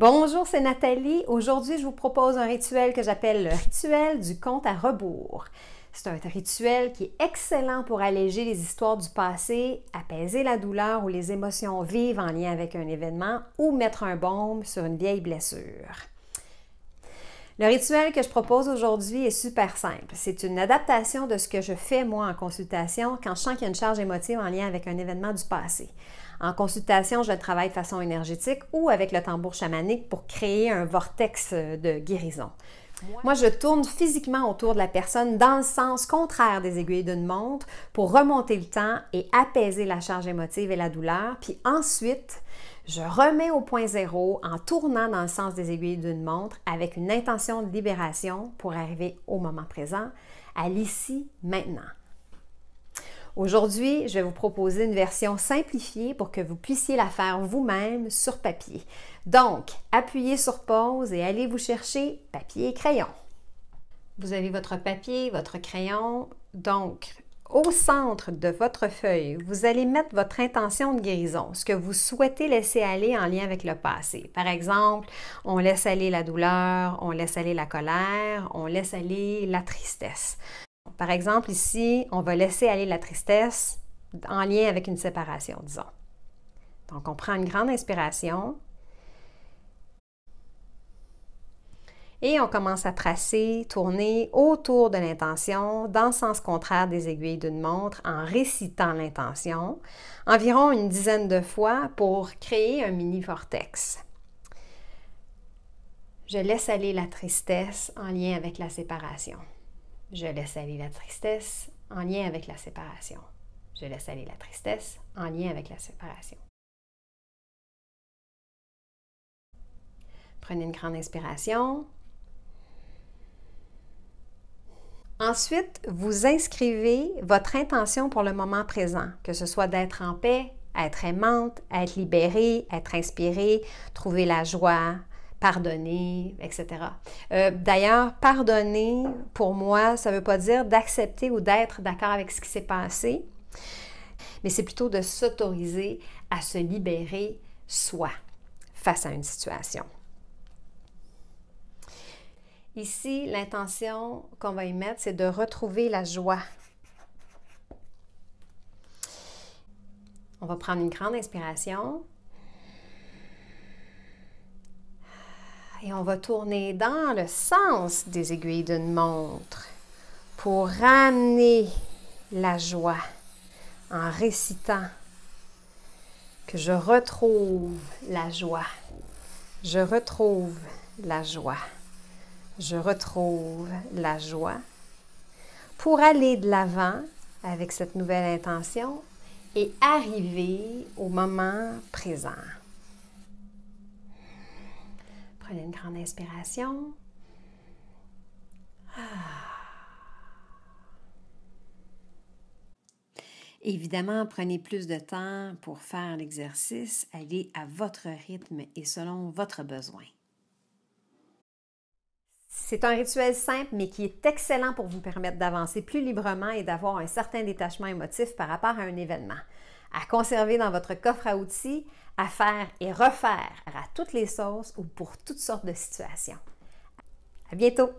Bonjour, c'est Nathalie. Aujourd'hui, je vous propose un rituel que j'appelle le rituel du compte à rebours. C'est un rituel qui est excellent pour alléger les histoires du passé, apaiser la douleur ou les émotions vives en lien avec un événement ou mettre un baume sur une vieille blessure. Le rituel que je propose aujourd'hui est super simple. C'est une adaptation de ce que je fais moi en consultation quand je sens qu'il y a une charge émotive en lien avec un événement du passé. En consultation, je travaille de façon énergétique ou avec le tambour chamanique pour créer un vortex euh, de guérison. Moi, je tourne physiquement autour de la personne dans le sens contraire des aiguilles d'une montre pour remonter le temps et apaiser la charge émotive et la douleur. Puis ensuite, je remets au point zéro en tournant dans le sens des aiguilles d'une montre avec une intention de libération pour arriver au moment présent, à l'ici maintenant. Aujourd'hui, je vais vous proposer une version simplifiée pour que vous puissiez la faire vous-même sur papier. Donc, appuyez sur pause et allez vous chercher papier et crayon. Vous avez votre papier, votre crayon. Donc, au centre de votre feuille, vous allez mettre votre intention de guérison, ce que vous souhaitez laisser aller en lien avec le passé. Par exemple, on laisse aller la douleur, on laisse aller la colère, on laisse aller la tristesse. Par exemple, ici, on va laisser aller la tristesse en lien avec une séparation, disons. Donc, on prend une grande inspiration et on commence à tracer, tourner autour de l'intention dans le sens contraire des aiguilles d'une montre en récitant l'intention environ une dizaine de fois pour créer un mini vortex. Je laisse aller la tristesse en lien avec la séparation. Je laisse aller la tristesse en lien avec la séparation. Je laisse aller la tristesse en lien avec la séparation. Prenez une grande inspiration. Ensuite, vous inscrivez votre intention pour le moment présent, que ce soit d'être en paix, être aimante, être libérée, être inspirée, trouver la joie, pardonner, etc. Euh, d'ailleurs, pardonner, pour moi, ça ne veut pas dire d'accepter ou d'être d'accord avec ce qui s'est passé, mais c'est plutôt de s'autoriser à se libérer soi face à une situation. Ici, l'intention qu'on va y mettre, c'est de retrouver la joie. On va prendre une grande inspiration Et on va tourner dans le sens des aiguilles d'une montre pour ramener la joie en récitant que je retrouve la joie. Je retrouve la joie. Je retrouve la joie. Pour aller de l'avant avec cette nouvelle intention et arriver au moment présent. Prenez une grande inspiration. Ah. Évidemment, prenez plus de temps pour faire l'exercice, allez à votre rythme et selon votre besoin. C'est un rituel simple mais qui est excellent pour vous permettre d'avancer plus librement et d'avoir un certain détachement émotif par rapport à un événement à conserver dans votre coffre à outils, à faire et refaire à toutes les sauces ou pour toutes sortes de situations. À bientôt!